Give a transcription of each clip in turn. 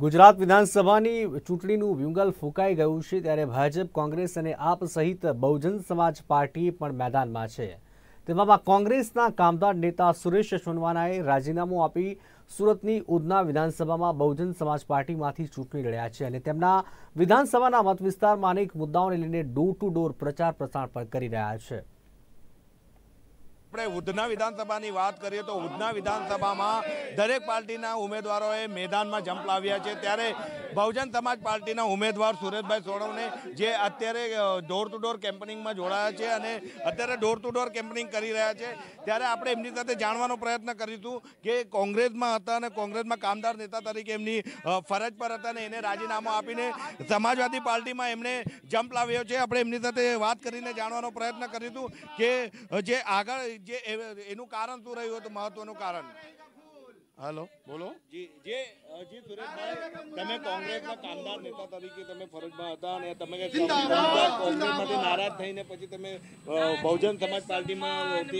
ગુજરાત વિધાનસભાની ચૂંટણીનું વ્યુંગલ ફૂંકાઈ ગયું છે ત્યારે ભાજપ કોંગ્રેસ અને આપ સહિત બહુજન સમાજ પાર્ટી પણ મેદાનમાં છે તેમાં કોંગ્રેસના કામદાર નેતા સુરેશ સોનવાનાએ રાજીનામું આપી સુરતની ઉધના વિધાનસભામાં બહુજન સમાજ પાર્ટીમાંથી ચૂંટણી લડ્યા છે અને તેમના વિધાનસભાના મત મતવિસ્તારમાં અનેક મુદ્દાઓને લઈને ડોર ટુ ડોર પ્રચાર પ્રસાર પણ કરી રહ્યા છે આપણે ઉધના વિધાનસભાની વાત કરીએ તો ઉધના વિધાનસભામાં દરેક પાર્ટીના ઉમેદવારોએ મેદાનમાં જંપ લાવ્યા છે ત્યારે બહુજન સમાજ પાર્ટીના ઉમેદવાર સુરેશભાઈ સોણવને જે અત્યારે ડોર ટુ ડોર કેમ્પનિંગમાં જોડાયા છે અને અત્યારે ડોર ટુ ડોર કેમ્પનિંગ કરી રહ્યા છે ત્યારે આપણે એમની સાથે જાણવાનો પ્રયત્ન કરીશું કે કોંગ્રેસમાં હતા અને કોંગ્રેસમાં કામદાર નેતા તરીકે એમની ફરજ પર હતા અને એને રાજીનામું આપીને સમાજવાદી પાર્ટીમાં એમણે જંપ લાવ્યો છે આપણે એમની સાથે વાત કરીને જાણવાનો પ્રયત્ન કરીશું કે જે આગળ જે એનું કારણ શું રહ્યું હતું મહત્વનું કારણ હાલો બોલો જે જે તમે કોંગ્રેસના કામદાર નેતા તરીકે તમે ફરજમાં હતા અને તમે કોંગ્રેસમાંથી નારાજ થઈને પછી તમે બહુજન સમાજ પાર્ટીમાં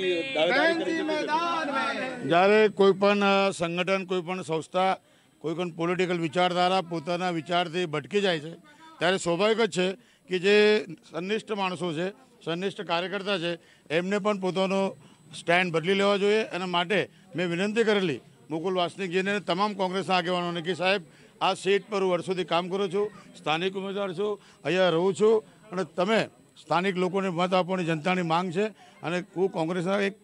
જ્યારે કોઈ પણ સંગઠન કોઈ પણ સંસ્થા કોઈ પણ પોલિટિકલ વિચારધારા પોતાના વિચારથી ભટકી જાય છે ત્યારે સ્વાભાવિક જ છે કે જે સંનિષ્ઠ માણસો છે સંનિષ્ઠ કાર્યકર્તા છે એમને પણ પોતાનો સ્ટેન્ડ બદલી લેવા જોઈએ અને માટે મેં વિનંતી કરેલી મુકુલ વાસનિકજીને તમામ કોંગ્રેસના આગેવાનોને કે સાહેબ આ સીટ પર હું વર્ષોથી કામ કરું છું સ્થાનિક ઉમેદવાર છું અહીંયા રહું છું અને તમે સ્થાનિક લોકોને મત આપવાની જનતાની માંગ છે અને હું કોંગ્રેસના એક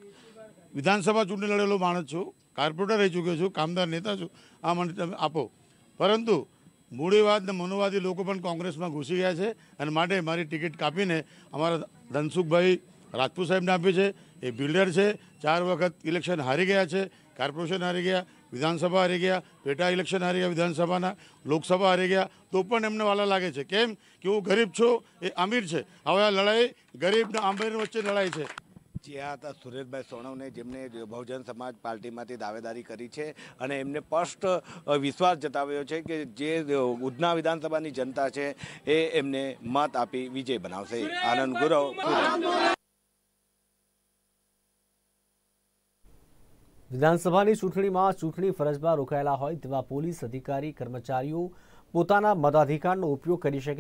વિધાનસભા ચૂંટણી લડેલો માણસ છું કોર્પોરેટર રહી ચૂક્યો છું કામદાર નેતા છું આ મને તમે આપો પરંતુ મૂળીવાદ ને મનોવાદી લોકો પણ કોંગ્રેસમાં ઘૂસી ગયા છે અને માટે મારી ટિકિટ કાપીને અમારા ધનસુખભાઈ રાજપૂત સાહેબને આપી છે એ બિલ્ડર છે ચાર વખત ઇલેક્શન હારી ગયા છે કોર્પોરેશન હારી ગયા વિધાનસભા હારી ગયા પેટા ઇલેક્શન હારી ગયા વિધાનસભાના લોકસભા હારી ગયા તો પણ એમને વાલા લાગે છે કેમ કે હું ગરીબ છું એ આમિર છે હવે આ લડાઈ ગરીબ અને આમિર વચ્ચે લડાઈ છે જે આ હતા સુરેશભાઈ સોનવને જેમને બહુજન સમાજ પાર્ટીમાંથી દાવેદારી કરી છે અને એમને સ્પષ્ટ વિશ્વાસ જતાવ્યો છે કે જે ઉધના વિધાનસભાની જનતા છે એ એમને મત આપી વિજય બનાવશે આનંદ ગુરવ વિધાનસભાની ચૂંટણીમાં ચૂંટણી ફરજમાં રોકાયેલા હોય તેવા પોલીસ અધિકારી કર્મચારીઓ પોતાના મતાધિકારનો ઉપયોગ કરી શકે